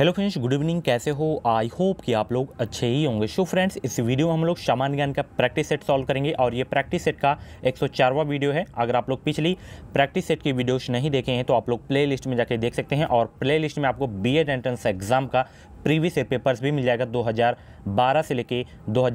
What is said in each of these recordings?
hello friends good evening कैसे हो I hope कि आप लोग अच्छे ही होंगे शो फ्रेंड्स इस वीडियो में हम लोग सामान्य ज्ञान का प्रैक्टिस सेट सॉल्व करेंगे और ये प्रैक्टिस सेट का 104वां वीडियो है अगर आप लोग पिछली प्रैक्टिस सेट की वीडियोस नहीं देखे हैं तो आप लोग प्ले लिस्ट में जाके देख सकते हैं और प्ले लिस्ट में आपको बी एड एंट्रेंस एग्जाम का प्रीवियस ईयर पेपर्स भी मिल जाएगा दो से लेके दो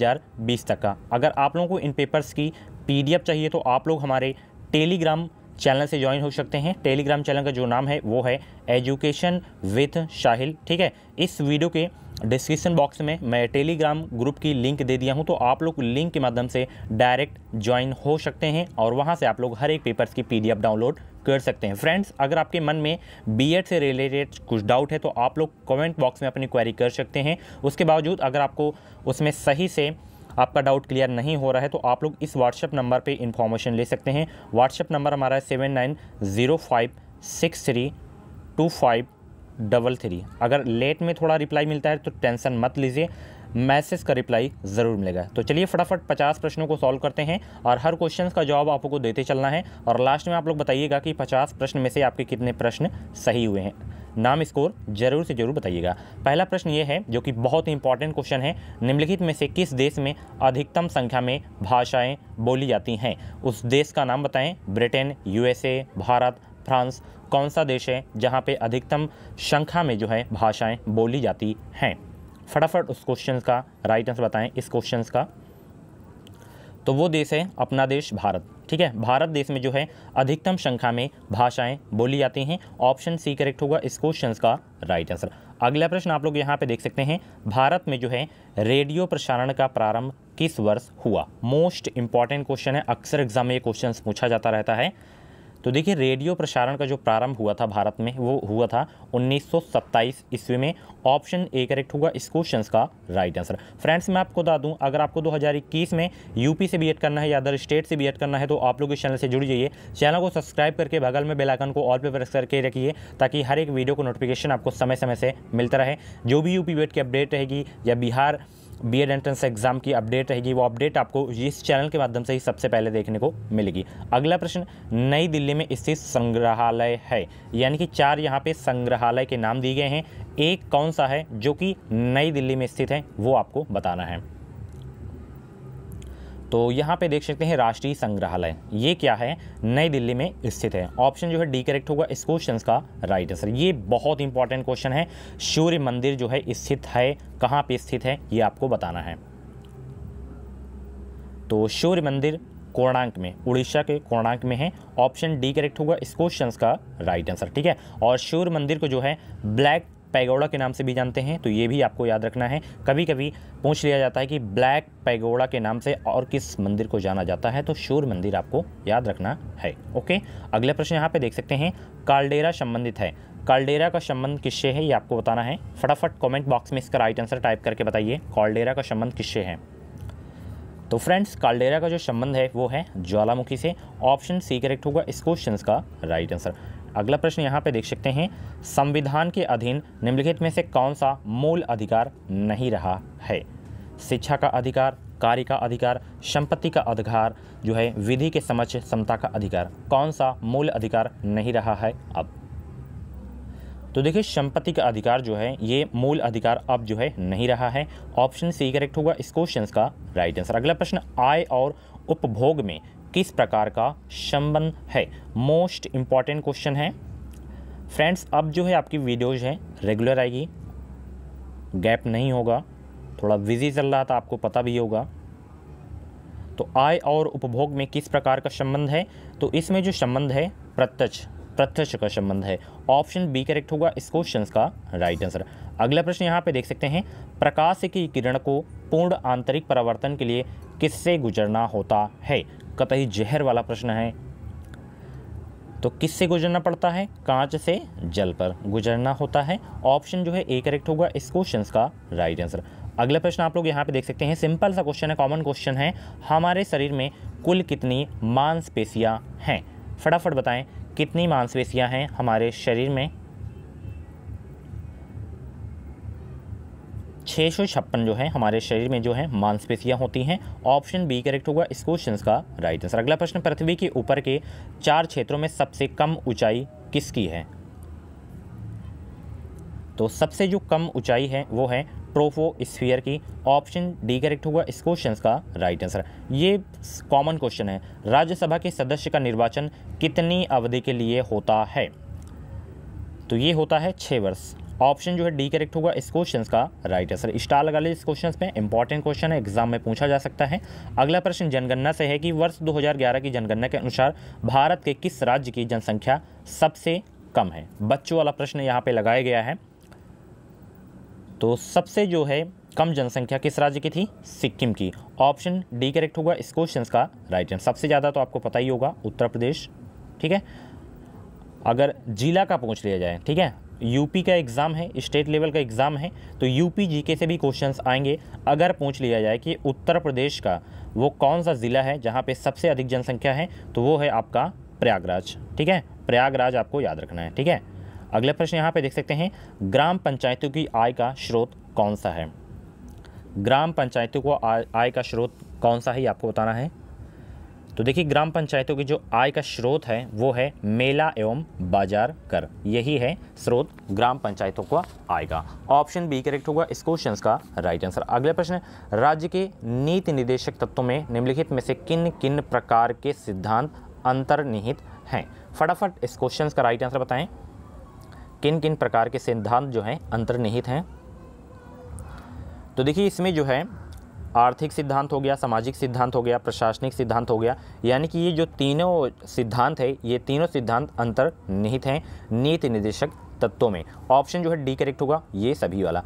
तक का अगर आप लोगों को इन पेपर्स की पी चाहिए तो आप लोग हमारे टेलीग्राम चैनल से ज्वाइन हो सकते हैं टेलीग्राम चैनल का जो नाम है वो है एजुकेशन विथ शाहिल ठीक है इस वीडियो के डिस्क्रिप्शन बॉक्स में मैं टेलीग्राम ग्रुप की लिंक दे दिया हूं तो आप लोग लिंक के माध्यम से डायरेक्ट ज्वाइन हो सकते हैं और वहां से आप लोग हर एक पेपर्स की पीडीएफ डाउनलोड कर सकते हैं फ्रेंड्स अगर आपके मन में बीएड से रिलेटेड कुछ डाउट है तो आप लोग कमेंट बॉक्स में अपनी क्वेरी कर सकते हैं उसके बावजूद अगर आपको उसमें सही से आपका डाउट क्लियर नहीं हो रहा है तो आप लोग इस व्हाट्सएप नंबर पर इन्फॉर्मेशन ले सकते हैं व्हाट्सएप नंबर हमारा है seven nine zero five six three two five double three अगर लेट में थोड़ा रिप्लाई मिलता है तो टेंशन मत लीजिए मैसेज का रिप्लाई ज़रूर मिलेगा तो चलिए फटाफट पचास प्रश्नों को सॉल्व करते हैं और हर क्वेश्चन का जवाब आपको देते चलना है और लास्ट में आप लोग बताइएगा कि पचास प्रश्न में से आपके कितने प्रश्न सही हुए हैं नाम स्कोर जरूर से जरूर बताइएगा पहला प्रश्न ये है जो कि बहुत ही इंपॉर्टेंट क्वेश्चन है निम्नलिखित में से किस देश में अधिकतम संख्या में भाषाएं बोली जाती हैं उस देश का नाम बताएं ब्रिटेन यूएसए भारत फ्रांस कौन सा देश है जहाँ पे अधिकतम संख्या में जो है भाषाएँ बोली जाती हैं फटाफट उस क्वेश्चन का राइट आंसर बताएं इस क्वेश्चन का तो वो देश है अपना देश भारत ठीक है भारत देश में जो है अधिकतम संख्या में भाषाएं बोली जाती हैं ऑप्शन सी करेक्ट होगा इस क्वेश्चन का राइट आंसर अगला प्रश्न आप लोग यहाँ पे देख सकते हैं भारत में जो है रेडियो प्रसारण का प्रारंभ किस वर्ष हुआ मोस्ट इंपॉर्टेंट क्वेश्चन है अक्सर एग्जाम में ये क्वेश्चन पूछा जाता रहता है तो देखिए रेडियो प्रसारण का जो प्रारंभ हुआ था भारत में वो हुआ था 1927 ईस्वी में ऑप्शन ए करेक्ट होगा इस क्वेश्चन का राइट आंसर फ्रेंड्स मैं आपको बता दूं अगर आपको 2021 में यूपी से बी करना है या अदर स्टेट से बी करना है तो आप लोग इस चैनल से जुड़ जाइए चैनल को सब्सक्राइब करके बगल में बेलाइकन को ऑल पे प्रेस करके रखिए ताकि हर एक वीडियो को नोटिफिकेशन आपको समय समय से मिलता रहे जो भी यूपी बी की अपडेट रहेगी या Bihar B Ed entrance exam की अपडेट रहेगी वो अपडेट आपको इस चैनल के माध्यम से ही सबसे पहले देखने को मिलेगी अगला प्रश्न नई दिल्ली में स्थित संग्रहालय है यानी कि चार यहाँ पे संग्रहालय के नाम दिए गए हैं एक कौन सा है जो कि नई दिल्ली में स्थित है वो आपको बताना है तो यहाँ पे देख सकते हैं राष्ट्रीय संग्रहालय ये क्या है नई दिल्ली में स्थित है ऑप्शन जो है डी करेक्ट होगा इस क्वेश्चन का राइट आंसर ये बहुत इंपॉर्टेंट क्वेश्चन है सूर्य मंदिर जो है स्थित है कहाँ पे स्थित है ये आपको बताना है तो सूर्य मंदिर कोणांक में उड़ीसा के कोणांक में है ऑप्शन डी करेक्ट होगा इस क्वेश्चन का राइट आंसर ठीक है और सूर्य मंदिर को जो है ब्लैक पैगोड़ा के नाम से भी जानते हैं तो ये भी आपको याद रखना है कभी कभी पूछ लिया जाता है कि ब्लैक पैगोड़ा के नाम से और किस मंदिर को जाना जाता है तो शूर मंदिर आपको याद रखना है ओके अगला प्रश्न यहाँ पे देख सकते हैं कालडेरा संबंधित है कालडेरा का संबंध किससे है ये आपको बताना है फटाफट कॉमेंट बॉक्स में इसका राइट आंसर टाइप करके बताइए कालडेरा का संबंध किससे है तो फ्रेंड्स कालडेरा का जो संबंध है वो है ज्वालामुखी से ऑप्शन सी करेक्ट होगा इस क्वेश्चन का राइट आंसर अगला प्रश्न यहाँ पे देख सकते हैं संविधान के अधीन निम्नलिखित में से कौन सा मूल अधिकार नहीं रहा है शिक्षा का अधिकार कार्य का अधिकार संपत्ति का अधिकार जो है विधि के समक्ष समता का अधिकार कौन सा मूल अधिकार नहीं रहा है अब तो देखिए संपत्ति का अधिकार जो है ये मूल अधिकार अब जो है नहीं रहा है ऑप्शन सी करेक्ट होगा इस क्वेश्चन का राइट आंसर अगला प्रश्न आय और उपभोग में किस प्रकार का संबंध है मोस्ट इम्पॉर्टेंट क्वेश्चन है फ्रेंड्स अब जो है आपकी वीडियोज हैं रेगुलर आएगी गैप नहीं होगा थोड़ा बिजी चल रहा था आपको पता भी होगा तो आय और उपभोग में किस प्रकार का संबंध है तो इसमें जो संबंध है प्रत्यक्ष प्रत्यक्ष का संबंध है ऑप्शन बी करेक्ट होगा इस क्वेश्चन का राइट आंसर अगला प्रश्न यहाँ पे देख सकते हैं प्रकाश की किरण को पूर्ण आंतरिक परावर्तन के लिए किससे गुजरना होता है कतई तो जहर वाला प्रश्न है तो किससे गुजरना पड़ता है कांच से जल पर गुजरना होता है ऑप्शन जो है ए करेक्ट होगा इस क्वेश्चन का राइट आंसर अगला प्रश्न आप लोग यहाँ पे देख सकते हैं सिंपल सा क्वेश्चन है कॉमन क्वेश्चन है हमारे शरीर में कुल कितनी मांसपेशियाँ हैं फटाफट बताएं कितनी मांसपेशियाँ हैं हमारे शरीर में छः सौ छप्पन जो है हमारे शरीर में जो है मांसपेशियाँ होती हैं ऑप्शन बी करेक्ट होगा इस क्वेश्चन का राइट आंसर अगला प्रश्न पृथ्वी के ऊपर के चार क्षेत्रों में सबसे कम ऊंचाई किसकी है तो सबसे जो कम ऊंचाई है वो है ट्रोफो स्फीयर की ऑप्शन डी करेक्ट होगा इस क्वेश्चन का राइट आंसर ये कॉमन क्वेश्चन है राज्यसभा के सदस्य का निर्वाचन कितनी अवधि के लिए होता है तो ये होता है छः वर्ष ऑप्शन जो है डी करेक्ट होगा इस क्वेश्चन का राइट आंसर स्टार लगा लीजिए इस क्वेश्चन में इंपॉर्टेंट क्वेश्चन है एग्जाम में पूछा जा सकता है अगला प्रश्न जनगणना से है कि वर्ष 2011 की जनगणना के अनुसार भारत के किस राज्य की जनसंख्या सबसे कम है बच्चों वाला प्रश्न यहाँ पे लगाया गया है तो सबसे जो है कम जनसंख्या किस राज्य की थी सिक्किम की ऑप्शन डी करेक्ट होगा इस क्वेश्चन का राइट आंसर सबसे ज़्यादा तो आपको पता ही होगा उत्तर प्रदेश ठीक है अगर जिला का पूछ लिया जाए ठीक है यूपी का एग्ज़ाम है स्टेट लेवल का एग्ज़ाम है तो यूपी जीके से भी क्वेश्चंस आएंगे अगर पूछ लिया जाए कि उत्तर प्रदेश का वो कौन सा ज़िला है जहाँ पे सबसे अधिक जनसंख्या है तो वो है आपका प्रयागराज ठीक है प्रयागराज आपको याद रखना है ठीक है अगला प्रश्न यहाँ पे देख सकते हैं ग्राम पंचायतों की आय का स्रोत कौन सा है ग्राम पंचायतों को आय का स्रोत कौन सा है आपको बताना है तो देखिए ग्राम पंचायतों के जो आय का स्रोत है वो है मेला एवं बाजार कर यही है स्रोत ग्राम पंचायतों का आय का ऑप्शन बी करेक्ट होगा इस क्वेश्चन का राइट आंसर अगला प्रश्न राज्य के नीति निदेशक तत्वों में निम्नलिखित में से किन किन प्रकार के सिद्धांत अंतर्निहित हैं फटाफट इस क्वेश्चन का राइट आंसर बताएं किन किन प्रकार के सिद्धांत जो हैं अंतर्निहित हैं तो देखिए इसमें जो है आर्थिक सिद्धांत हो गया सामाजिक सिद्धांत हो गया प्रशासनिक सिद्धांत हो गया यानी कि ये जो तीनों सिद्धांत है ये तीनों सिद्धांत अंतर्निहित हैं नीति निर्देशक तत्वों में ऑप्शन जो है डी करेक्ट होगा ये सभी वाला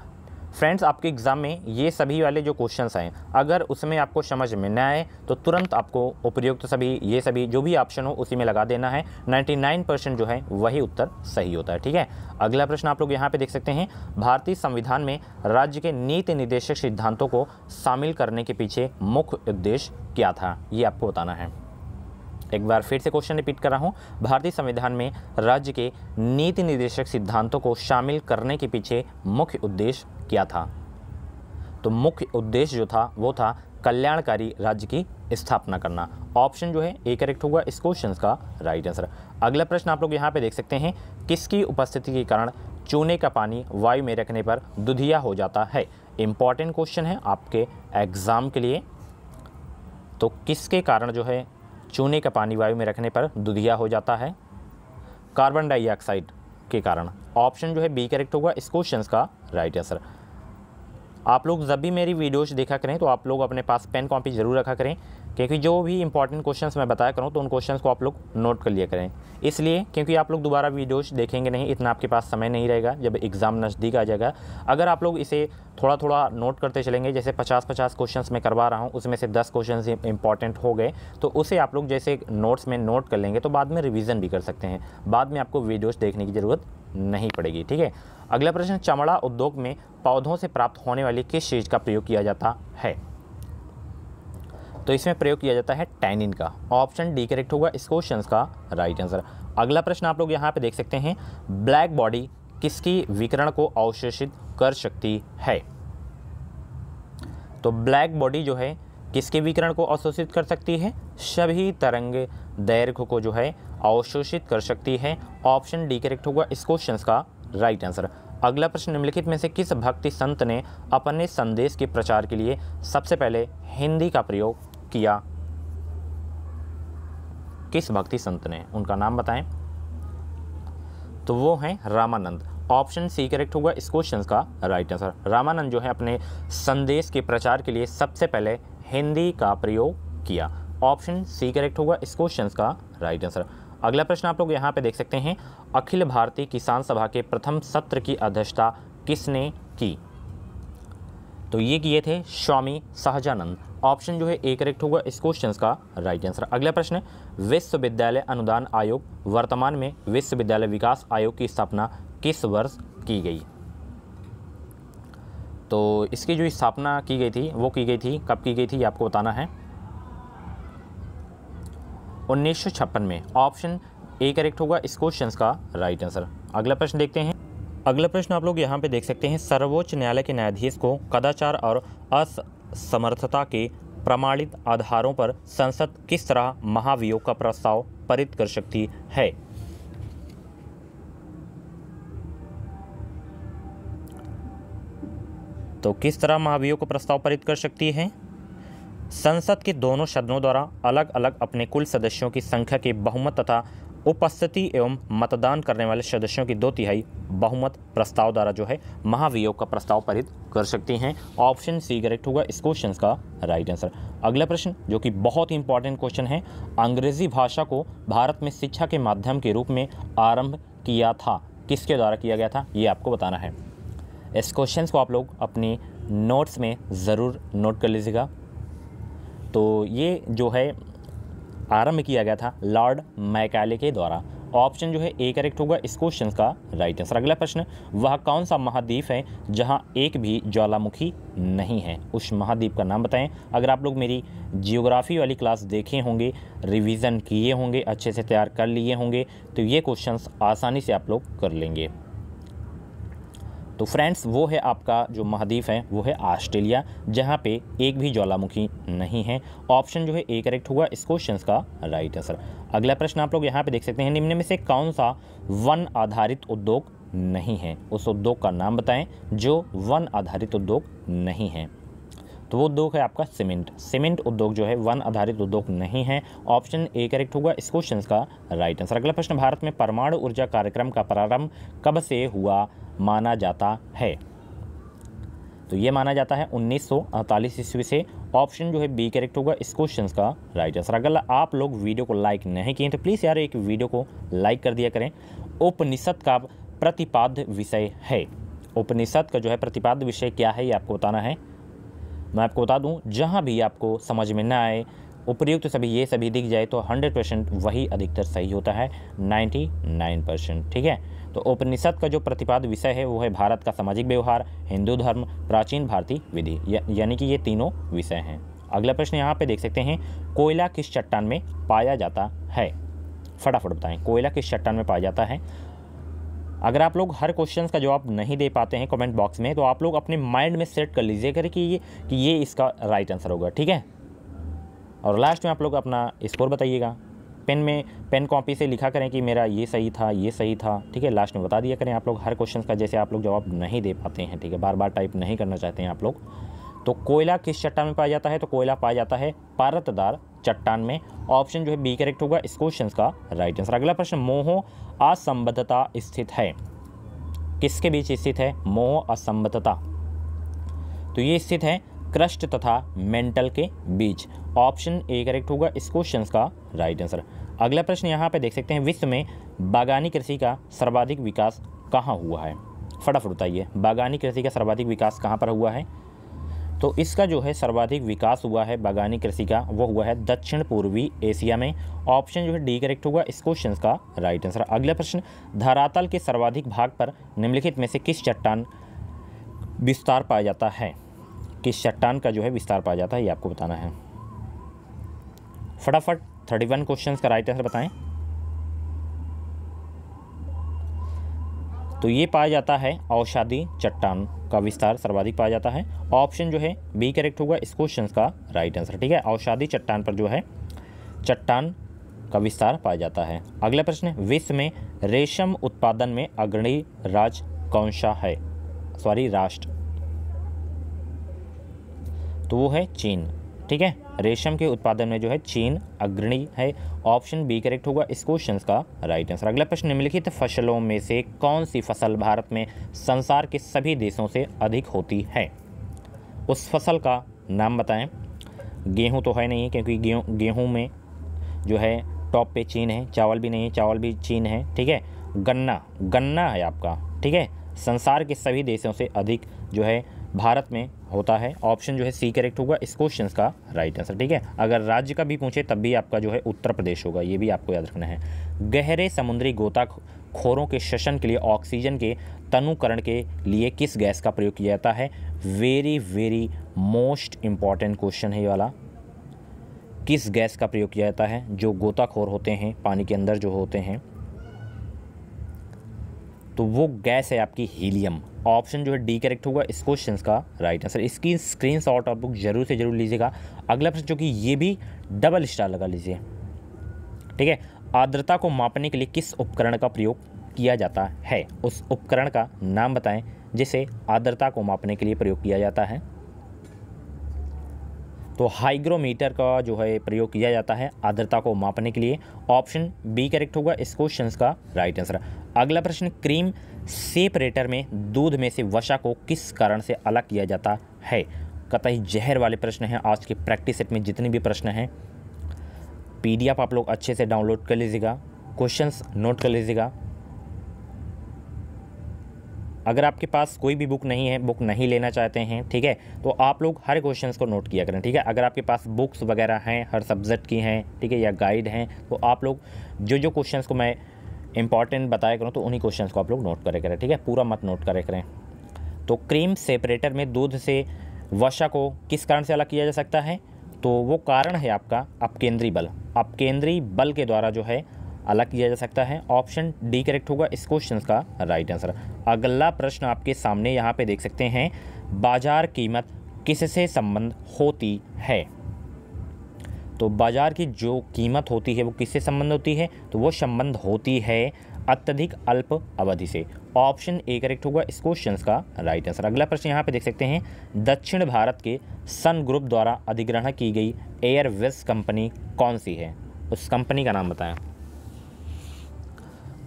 फ्रेंड्स आपके एग्ज़ाम में ये सभी वाले जो क्वेश्चंस आए अगर उसमें आपको समझ में ना आए तो तुरंत आपको उपयुक्त तो सभी ये सभी जो भी ऑप्शन हो उसी में लगा देना है 99 परसेंट जो है वही उत्तर सही होता है ठीक है अगला प्रश्न आप लोग यहाँ पे देख सकते हैं भारतीय संविधान में राज्य के नीति निर्देशक सिद्धांतों को शामिल करने के पीछे मुख्य उद्देश्य क्या था ये आपको बताना है एक बार फिर से क्वेश्चन रिपीट कर रहा हूँ भारतीय संविधान में राज्य के नीति निर्देशक सिद्धांतों को शामिल करने के पीछे मुख्य उद्देश्य किया था तो मुख्य उद्देश्य जो था वो था कल्याणकारी राज्य की स्थापना करना ऑप्शन जो है ए करेक्ट होगा इस क्वेश्चन का राइट आंसर अगला प्रश्न आप लोग यहाँ पे देख सकते हैं किसकी उपस्थिति के कारण चूने का पानी वायु में रखने पर दुधिया हो जाता है इंपॉर्टेंट क्वेश्चन है आपके एग्ज़ाम के लिए तो किसके कारण जो है चूने का पानी वायु में रखने पर दुधिया हो जाता है कार्बन डाइऑक्साइड के कारण ऑप्शन जो है बी करेक्ट होगा इस क्वेश्चन का राइट आंसर आप लोग जब भी मेरी वीडियोज़ देखा करें तो आप लोग अपने पास पेन कॉपी ज़रूर रखा करें क्योंकि जो भी इंपॉर्टेंट क्वेश्चंस मैं बताया करूं तो उन क्वेश्चंस को आप लोग नोट कर लिया करें इसलिए क्योंकि आप लोग दोबारा वीडियोस देखेंगे नहीं इतना आपके पास समय नहीं रहेगा जब एग्ज़ाम नज़दीक आ जाएगा अगर आप लोग इसे थोड़ा थोड़ा नोट करते चलेंगे जैसे 50-50 क्वेश्चंस मैं करवा रहा हूँ उसमें से दस क्वेश्चन इंपॉर्टेंट हो गए तो उसे आप लोग जैसे नोट्स में नोट कर लेंगे तो बाद में रिविज़न भी कर सकते हैं बाद में आपको वीडियोज़ देखने की ज़रूरत नहीं पड़ेगी ठीक है अगला प्रश्न चमड़ा उद्योग में पौधों से प्राप्त होने वाली किस चीज़ का प्रयोग किया जाता है तो इसमें प्रयोग किया जाता है टैनिन का ऑप्शन डी करेक्ट होगा इस क्वेश्चन का राइट आंसर अगला प्रश्न आप लोग यहाँ पे देख सकते हैं ब्लैक बॉडी किसकी विकरण को अवशोषित कर सकती है तो ब्लैक बॉडी जो है किसके विकरण को अवशोषित कर सकती है सभी तरंग दैर्घ्य को जो है अवशोषित कर सकती है ऑप्शन डी करेक्ट होगा इस क्वेश्चन का राइट आंसर अगला प्रश्न निम्नलिखित में से किस भक्ति संत ने अपने संदेश के प्रचार के लिए सबसे पहले हिंदी का प्रयोग किया किस भक्ति संत ने उनका नाम बताएं तो वो हैं रामानंद ऑप्शन सी करेक्ट होगा इस क्वेश्चन का राइट आंसर रामानंद जो है अपने संदेश के प्रचार के लिए सबसे पहले हिंदी का प्रयोग किया ऑप्शन सी करेक्ट होगा इस क्वेश्चन का राइट आंसर अगला प्रश्न आप लोग यहाँ पे देख सकते हैं अखिल भारतीय किसान सभा के प्रथम सत्र की अध्यक्षता किसने की तो ये किए थे स्वामी सहजानंद ऑप्शन जो है ए करेक्ट होगा इस क्वेश्चन का राइट आंसर अगला प्रश्न विश्वविद्यालय अनुदान आयोग वर्तमान में विश्वविद्यालय विकास आयोग की स्थापना किस वर्ष की गई तो इसकी जो स्थापना की गई थी वो की गई थी कब की गई थी आपको बताना है उन्नीस में ऑप्शन ए करेक्ट होगा इस क्वेश्चन का राइट आंसर अगला प्रश्न देखते हैं अगला प्रश्न आप लोग यहाँ पे देख सकते हैं सर्वोच्च न्यायालय के न्यायाधीश को कदाचार और असमर्थता के प्रमाणित आधारों पर संसद किस तरह महाभियोग का प्रस्ताव पारित कर सकती है तो किस तरह महाभियोग का प्रस्ताव पारित कर सकती है संसद के दोनों सदनों द्वारा अलग अलग अपने कुल सदस्यों की संख्या के बहुमत तथा उपस्थिति एवं मतदान करने वाले सदस्यों की दो तिहाई बहुमत प्रस्ताव द्वारा जो है महाभियोग का प्रस्ताव पारित कर सकती हैं ऑप्शन सी करेक्ट होगा इस क्वेश्चन का राइट आंसर अगला प्रश्न जो कि बहुत ही इंपॉर्टेंट क्वेश्चन है अंग्रेजी भाषा को भारत में शिक्षा के माध्यम के रूप में आरंभ किया था किसके द्वारा किया गया था ये आपको बताना है इस क्वेश्चन को आप लोग अपनी नोट्स में ज़रूर नोट कर लीजिएगा तो ये जो है आरंभ किया गया था लॉर्ड मैकाले के द्वारा ऑप्शन जो है ए करेक्ट होगा इस क्वेश्चन का राइट आंसर अगला प्रश्न वह कौन सा महाद्वीप है जहां एक भी ज्वालामुखी नहीं है उस महाद्वीप का नाम बताएं अगर आप लोग मेरी जियोग्राफी वाली क्लास देखे होंगे रिवीजन किए होंगे अच्छे से तैयार कर लिए होंगे तो ये क्वेश्चंस आसानी से आप लोग कर लेंगे तो फ्रेंड्स वो है आपका जो महाद्वीप है वो है ऑस्ट्रेलिया जहाँ पे एक भी ज्वालामुखी नहीं है ऑप्शन जो है ए करेक्ट होगा इस क्वेश्चन का राइट आंसर अगला प्रश्न आप लोग यहाँ पे देख सकते हैं निम्न में से कौन सा वन आधारित उद्योग नहीं है उस उद्योग का नाम बताएं जो वन आधारित उद्योग नहीं है तो वो उद्योग है आपका सीमेंट सीमेंट उद्योग जो है वन आधारित उद्योग नहीं है ऑप्शन ए करेक्ट होगा इस क्वेश्चन का राइट आंसर अगला प्रश्न भारत में परमाणु ऊर्जा कार्यक्रम का प्रारंभ कब से हुआ माना जाता है तो ये माना जाता है 1948 ईस्वी से ऑप्शन जो है बी करेक्ट होगा इस क्वेश्चन का राइट आंसर अगर आप लोग वीडियो को लाइक नहीं किए तो प्लीज़ यार एक वीडियो को लाइक कर दिया करें उपनिषद का प्रतिपाद्य विषय है उपनिषद का जो है प्रतिपाद्य विषय क्या है ये आपको बताना है मैं आपको बता दूं जहां भी आपको समझ में ना आए उपयुक्त तो सभी ये सभी दिख जाए तो 100 परसेंट वही अधिकतर सही होता है 99 परसेंट ठीक है तो उपनिषद का जो प्रतिपाद विषय है वो है भारत का सामाजिक व्यवहार हिंदू धर्म प्राचीन भारतीय विधि यानी कि ये तीनों विषय हैं अगला प्रश्न यहाँ पे देख सकते हैं कोयला किस चट्टान में पाया जाता है फटाफट बताएं कोयला किस चट्टान में पाया जाता है अगर आप लोग हर क्वेश्चन का जवाब नहीं दे पाते हैं कमेंट बॉक्स में तो आप लोग अपने माइंड में सेट कर लीजिए कर कि ये कि ये इसका राइट आंसर होगा ठीक है और लास्ट में आप लोग अपना स्कोर बताइएगा पेन में पेन कॉपी से लिखा करें कि मेरा ये सही था ये सही था ठीक है लास्ट में बता दिया करें आप लोग हर क्वेश्चन का जैसे आप लोग जवाब नहीं दे पाते हैं ठीक है बार बार टाइप नहीं करना चाहते हैं आप लोग तो कोयला किस चट्टान में पाया जाता है तो कोयला पाया जाता है पारतदार चट्टान में ऑप्शन जो है बी करेक्ट होगा इस क्वेश्चन का राइट आंसर अगला प्रश्न मोह असंबद्धता स्थित है किसके बीच स्थित है मोह असंबद्धता तो ये स्थित है क्रस्ट तथा मेंटल के बीच ऑप्शन ए करेक्ट होगा इस क्वेश्चन का राइट आंसर अगला प्रश्न यहाँ पे देख सकते हैं विश्व में बागानी कृषि का सर्वाधिक विकास कहाँ हुआ है फटाफट बताइए बागानी कृषि का सर्वाधिक विकास कहाँ पर हुआ है तो इसका जो है सर्वाधिक विकास हुआ है बागानी कृषि का वो हुआ है दक्षिण पूर्वी एशिया में ऑप्शन जो है डी करेक्ट होगा इस क्वेश्चन का राइट आंसर अगला प्रश्न धरातल के सर्वाधिक भाग पर निम्नलिखित में से किस चट्टान विस्तार पाया जाता है किस चट्टान का जो है विस्तार पाया जाता है ये आपको बताना है फटाफट थर्टी वन क्वेश्चन का राइट आंसर बताएं तो ये पाया जाता है औषादी चट्टान का विस्तार सर्वाधिक पाया जाता है ऑप्शन जो है बी करेक्ट होगा इस क्वेश्चन का राइट आंसर ठीक है औषादी चट्टान पर जो है चट्टान का विस्तार पाया जाता है अगला प्रश्न विश्व में रेशम उत्पादन में अग्रणी राज्य कौन सा है सॉरी राष्ट्र तो वो है चीन ठीक है रेशम के उत्पादन में जो है चीन अग्रणी है ऑप्शन बी करेक्ट होगा इस क्वेश्चन का राइट आंसर अगला प्रश्न निम्नलिखित फसलों में से कौन सी फसल भारत में संसार के सभी देशों से अधिक होती है उस फसल का नाम बताएं गेहूं तो है नहीं क्योंकि गेहूं में जो है टॉप पे चीन है चावल भी नहीं है चावल भी चीन है ठीक है गन्ना गन्ना है आपका ठीक है संसार के सभी देशों से अधिक जो है भारत में होता है ऑप्शन जो है सी करेक्ट होगा इस क्वेश्चन का राइट आंसर ठीक है अगर राज्य का भी पूछे तब भी आपका जो है उत्तर प्रदेश होगा ये भी आपको याद रखना है गहरे समुद्री गोता खोरों के शसन के लिए ऑक्सीजन के तनुकरण के लिए किस गैस का प्रयोग किया जाता है very very most important question है ये वाला किस गैस का प्रयोग किया जाता है जो गोताखोर होते हैं पानी के अंदर जो होते हैं तो वो गैस है आपकी हीलियम ऑप्शन जो है डी करेक्ट होगा इस क्वेश्चन का राइट आंसर इसकी स्क्रीन शॉट और बुक जरूर से जरूर लीजिएगा अगला प्रश्न जो कि ये भी डबल स्टार लगा लीजिए ठीक है आर्द्रता को मापने के लिए किस उपकरण का प्रयोग किया जाता है उस उपकरण का नाम बताएं जिसे आर्द्रता को मापने के लिए प्रयोग किया जाता है तो हाइग्रोमीटर का जो है प्रयोग किया जाता है आर्द्रता को मापने के लिए ऑप्शन बी करेक्ट होगा इस क्वेश्चन का राइट आंसर अगला प्रश्न क्रीम सेपरेटर में दूध में से वसा को किस कारण से अलग किया जाता है कतई जहर वाले प्रश्न हैं आज के प्रैक्टिस सेट में जितने भी प्रश्न हैं पीडीएफ आप लोग अच्छे से डाउनलोड कर लीजिएगा क्वेश्चंस नोट कर लीजिएगा अगर आपके पास कोई भी बुक नहीं है बुक नहीं लेना चाहते हैं ठीक है तो आप लोग हर क्वेश्चंस को नोट किया करें ठीक है अगर आपके पास बुक्स वगैरह हैं हर सब्जेक्ट की हैं ठीक है या गाइड हैं तो आप लोग जो जो क्वेश्चंस को मैं इंपॉर्टेंट बताया करूँ तो उन्हीं क्वेश्चन को आप लोग नोट करे करें ठीक है पूरा मत नोट करे करें तो क्रीम सेपरेटर में दूध से वसा को किस कारण से अलग किया जा सकता है तो वो कारण है आपका अपकेंद्रीय बल अपकेंद्रीय बल के द्वारा जो है अलग किया जा सकता है ऑप्शन डी करेक्ट होगा इस क्वेश्चन का राइट आंसर अगला प्रश्न आपके सामने यहाँ पे देख सकते हैं बाजार कीमत किससे संबंध होती है तो बाज़ार की जो कीमत होती है वो किससे संबंध होती है तो वो संबंध होती है अत्यधिक अल्प अवधि से ऑप्शन ए करेक्ट होगा इस क्वेश्चन का राइट आंसर अगला प्रश्न यहाँ पे देख सकते हैं दक्षिण भारत के सन ग्रुप द्वारा अधिग्रहण की गई एयरवेज कंपनी कौन सी है उस कंपनी का नाम बताएं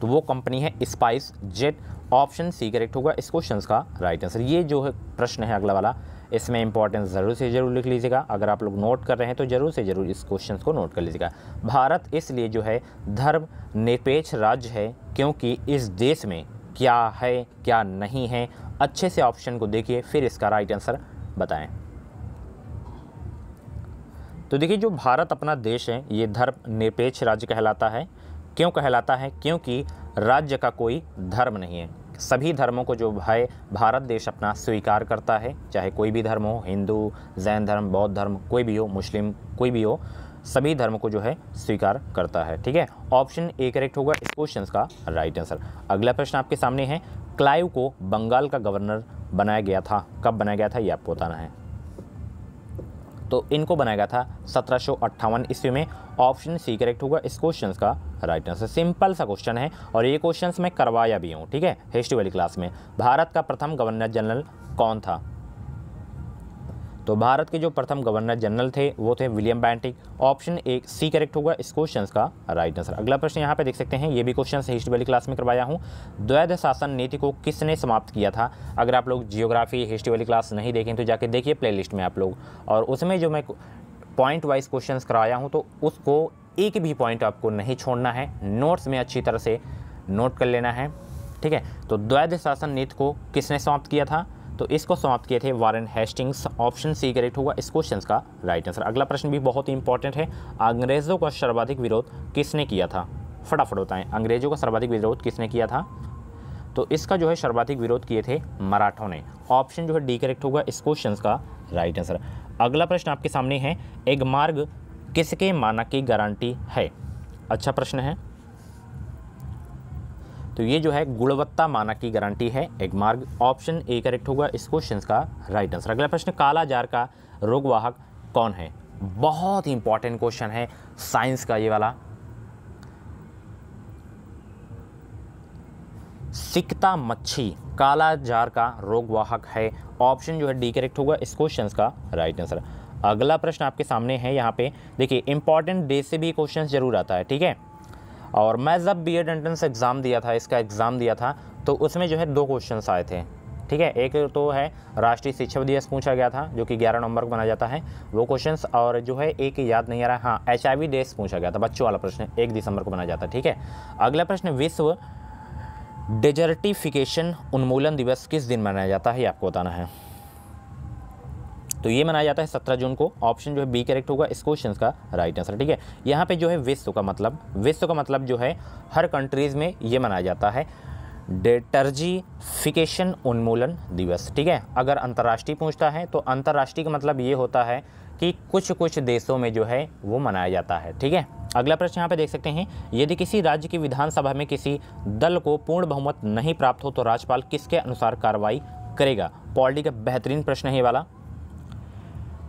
तो वो कंपनी है SpiceJet option C correct होगा इस क्वेश्चन का राइट आंसर ये जो है प्रश्न है अगला वाला इसमें इंपॉर्टेंस ज़रूर से ज़रूर लिख लीजिएगा अगर आप लोग नोट कर रहे हैं तो ज़रूर से ज़रूर इस क्वेश्चन को नोट कर लीजिएगा भारत इसलिए जो है धर्म निरपेक्ष राज्य है क्योंकि इस देश में क्या है क्या नहीं है अच्छे से ऑप्शन को देखिए फिर इसका राइट आंसर बताएं तो देखिए जो भारत अपना देश है ये धर्म निरपेक्ष राज्य कहलाता है क्यों कहलाता है क्योंकि राज्य का कोई धर्म नहीं है सभी धर्मों को जो है भारत देश अपना स्वीकार करता है चाहे कोई भी धर्म हो हिंदू जैन धर्म बौद्ध धर्म कोई भी हो मुस्लिम कोई भी हो सभी धर्म को जो है स्वीकार करता है ठीक है ऑप्शन ए करेक्ट होगा इस क्वेश्चन का राइट आंसर अगला प्रश्न आपके सामने है क्लाइव को बंगाल का गवर्नर बनाया गया था कब बनाया गया था ये आपको बताना है तो इनको बनाया गया था सत्रह ईस्वी में ऑप्शन सी करेक्ट होगा इस क्वेश्चन का राइट आंसर सिंपल सा क्वेश्चन है और ये क्वेश्चन मैं करवाया भी हूँ ठीक है हिस्ट्री वाली क्लास में भारत का प्रथम गवर्नर जनरल कौन था तो भारत के जो प्रथम गवर्नर जनरल थे वो थे William Bentinck option A C correct होगा इस क्वेश्चन का राइट आंसर अगला प्रश्न यहाँ पे देख सकते हैं ये भी क्वेश्चन हिस्ट्री वाली क्लास में करवाया हूँ द्वैध शासन नीति को किसने समाप्त किया था अगर आप लोग जियोग्राफी हिस्ट्री वाली क्लास नहीं देखें तो जाके देखिए प्ले में आप लोग और उसमें जो मैं पॉइंट वाइज क्वेश्चन कराया हूँ तो उसको एक भी पॉइंट आपको नहीं छोड़ना है नोट्स में अच्छी तरह से नोट कर लेना है ठीक है तो द्वैध शासन नीति को किसने समाप्त किया था तो इसको समाप्त किए थे Warren Hastings option C correct होगा इस क्वेश्चन का राइट आंसर अगला प्रश्न भी बहुत ही इंपॉर्टेंट है अंग्रेज़ों का सर्वाधिक विरोध किसने किया था फटाफट बताएं अंग्रेज़ों का सर्वाधिक विरोध किसने किया था तो इसका जो है सर्वाधिक विरोध किए थे मराठों ने ऑप्शन जो है डी करेक्ट होगा इस क्वेश्चन का राइट आंसर अगला प्रश्न आपके सामने है एग मार्ग किसके मानक की गारंटी है अच्छा प्रश्न है तो ये जो है गुणवत्ता मानक की गारंटी है एक मार्ग ऑप्शन ए करेक्ट होगा इस क्वेश्चन का राइट आंसर अगला प्रश्न काला जार का रोगवाहक कौन है बहुत ही इंपॉर्टेंट क्वेश्चन है साइंस का ये वाला सिकता मच्छी काला जार का रोगवाहक है ऑप्शन जो है डी करेक्ट होगा इस क्वेश्चन का राइट आंसर अगला प्रश्न आपके सामने है यहाँ पे देखिए इंपॉर्टेंट डे से भी क्वेश्चन जरूर आता है ठीक है और मैं जब बी एड एंट्रेंस एग्ज़ाम दिया था इसका एग्ज़ाम दिया था तो उसमें जो है दो क्वेश्चन आए थे ठीक है एक तो है राष्ट्रीय शिक्षक दिवस पूछा गया था जो कि 11 नवंबर को मनाया जाता है वो क्वेश्चंस और जो है एक याद नहीं आ रहा हाँ एच आई डेस पूछा गया था बच्चों वाला प्रश्न एक दिसंबर को मनाया जाता है ठीक है अगला प्रश्न विश्व डेजर्टिफिकेशन उन्मूलन दिवस किस दिन मनाया जाता है ये आपको बताना है तो ये मनाया जाता है सत्रह जून को ऑप्शन जो है बी करेक्ट होगा इस क्वेश्चन का राइट आंसर ठीक है यहाँ पे जो है विश्व का मतलब विश्व का मतलब जो है हर कंट्रीज़ में ये मनाया जाता है डेटर्जीफिकेशन उन्मूलन दिवस ठीक है अगर अंतर्राष्ट्रीय पूछता है तो अंतर्राष्ट्रीय का मतलब ये होता है कि कुछ कुछ देशों में जो है वो मनाया जाता है ठीक है अगला प्रश्न यहाँ पे देख सकते हैं यदि किसी राज्य की विधानसभा में किसी दल को पूर्ण बहुमत नहीं प्राप्त हो तो राज्यपाल किसके अनुसार कार्रवाई करेगा पॉलिटी का बेहतरीन प्रश्न है ये वाला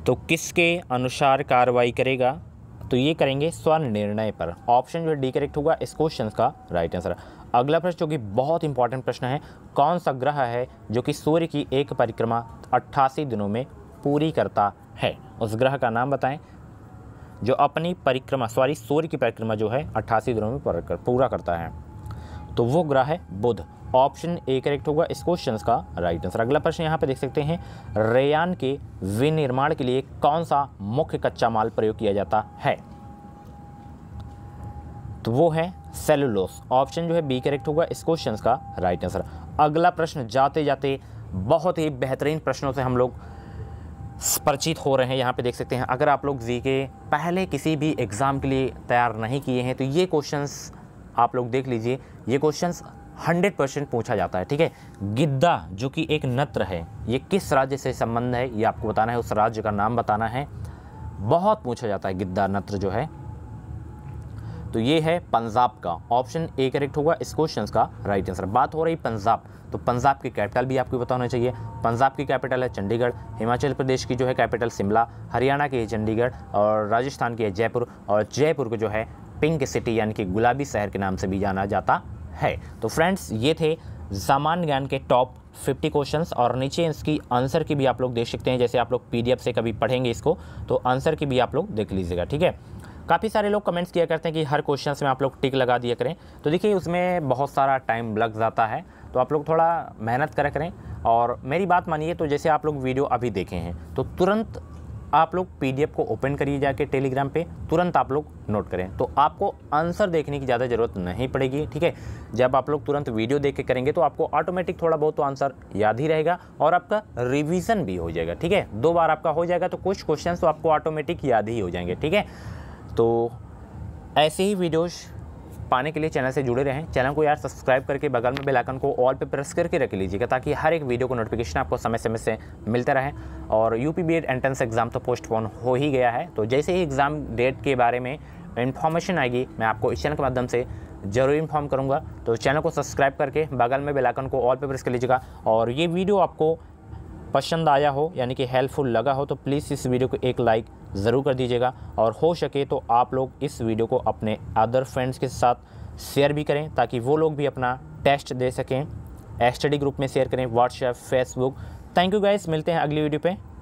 तो किसके अनुसार कार्रवाई करेगा तो ये करेंगे स्वनिर्णय पर ऑप्शन जो है डी करेक्ट होगा इस क्वेश्चन का राइट आंसर अगला प्रश्न जो कि बहुत इंपॉर्टेंट प्रश्न है कौन सा ग्रह है जो कि सूर्य की एक परिक्रमा अट्ठासी दिनों में पूरी करता है उस ग्रह का नाम बताएं जो अपनी परिक्रमा सॉरी सूर्य की परिक्रमा जो है अट्ठासी दिनों में पूरा करता है तो वो ग्रह है बुध ऑप्शन ए करेक्ट होगा इस क्वेश्चन का राइट आंसर अगला प्रश्न यहाँ पे देख सकते हैं रेयान के विनिर्माण के लिए कौन सा मुख्य कच्चा माल प्रयोग किया जाता है तो वो है सेलुलोस ऑप्शन जो है बी करेक्ट होगा इस क्वेश्चन का राइट आंसर अगला प्रश्न जाते जाते बहुत ही बेहतरीन प्रश्नों से हम लोग परिचित हो रहे हैं यहाँ पे देख सकते हैं अगर आप लोग जी के पहले किसी भी एग्ज़ाम के लिए तैयार नहीं किए हैं तो ये क्वेश्चंस आप लोग देख लीजिए ये क्वेश्चंस 100 परसेंट पूछा जाता है ठीक है गिद्दा जो कि एक नत्र है ये किस राज्य से संबंध है ये आपको बताना है उस राज्य का नाम बताना है बहुत पूछा जाता है गिद्दा नत्र जो है तो ये है पंजाब का ऑप्शन ए करेक्ट होगा इस क्वेश्चन का राइट आंसर बात हो रही पंजाब तो पंजाब की कैपिटल भी आपको बताना चाहिए पंजाब की कैपिटल है चंडीगढ़ हिमाचल प्रदेश की जो है कैपिटल शिमला हरियाणा की है चंडीगढ़ और राजस्थान की है जयपुर और जयपुर को जो है पिंक सिटी यानी कि गुलाबी शहर के नाम से भी जाना जाता है तो फ्रेंड्स ये थे सामान्य ज्ञान के टॉप 50 क्वेश्चंस और नीचे इसकी आंसर की भी आप लोग देख सकते हैं जैसे आप लोग पी से कभी पढ़ेंगे इसको तो आंसर की भी आप लोग देख लीजिएगा ठीक है काफ़ी सारे लोग कमेंट्स किया करते हैं कि हर क्वेश्चन में आप लोग टिक लगा दिया करें तो देखिए उसमें बहुत सारा टाइम लग जाता है तो आप लोग थोड़ा मेहनत करा करें और मेरी बात मानिए तो जैसे आप लोग वीडियो अभी देखे हैं तो तुरंत आप लोग पीडीएफ को ओपन करिए जाके टेलीग्राम पे तुरंत आप लोग नोट करें तो आपको आंसर देखने की ज़्यादा ज़रूरत नहीं पड़ेगी ठीक है जब आप लोग तुरंत वीडियो देख के करेंगे तो आपको ऑटोमेटिक थोड़ा बहुत तो आंसर याद ही रहेगा और आपका रिविज़न भी हो जाएगा ठीक है दो बार आपका हो जाएगा तो कुछ क्वेश्चन तो आपको ऑटोमेटिक याद ही हो जाएंगे ठीक है तो ऐसे ही वीडियोज़ पाने के लिए चैनल से जुड़े रहें चैनल को यार सब्सक्राइब करके बगल में बेलाइकन को ऑल पर प्रेस करके रख लीजिएगा ताकि हर एक वीडियो को नोटिफिकेशन आपको समय समय से मिलता रहे और यू पी एंट्रेंस एग्ज़ाम तो पोस्टपोन हो ही गया है तो जैसे ही एग्ज़ाम डेट के बारे में इन्फॉर्मेशन आएगी मैं आपको इस चैनल के माध्यम से जरूर इन्फॉर्म करूँगा तो चैनल को सब्सक्राइब करके बगल में आइकन को ऑल पे प्रेस कर लीजिएगा और ये वीडियो आपको पसंद आया हो यानी कि हेल्पफुल लगा हो तो प्लीज़ इस वीडियो को एक लाइक ज़रूर कर दीजिएगा और हो सके तो आप लोग इस वीडियो को अपने अदर फ्रेंड्स के साथ शेयर भी करें ताकि वो लोग भी अपना टेस्ट दे सकें स्टडी ग्रुप में शेयर करें WhatsApp Facebook thank you guys मिलते हैं अगली वीडियो पे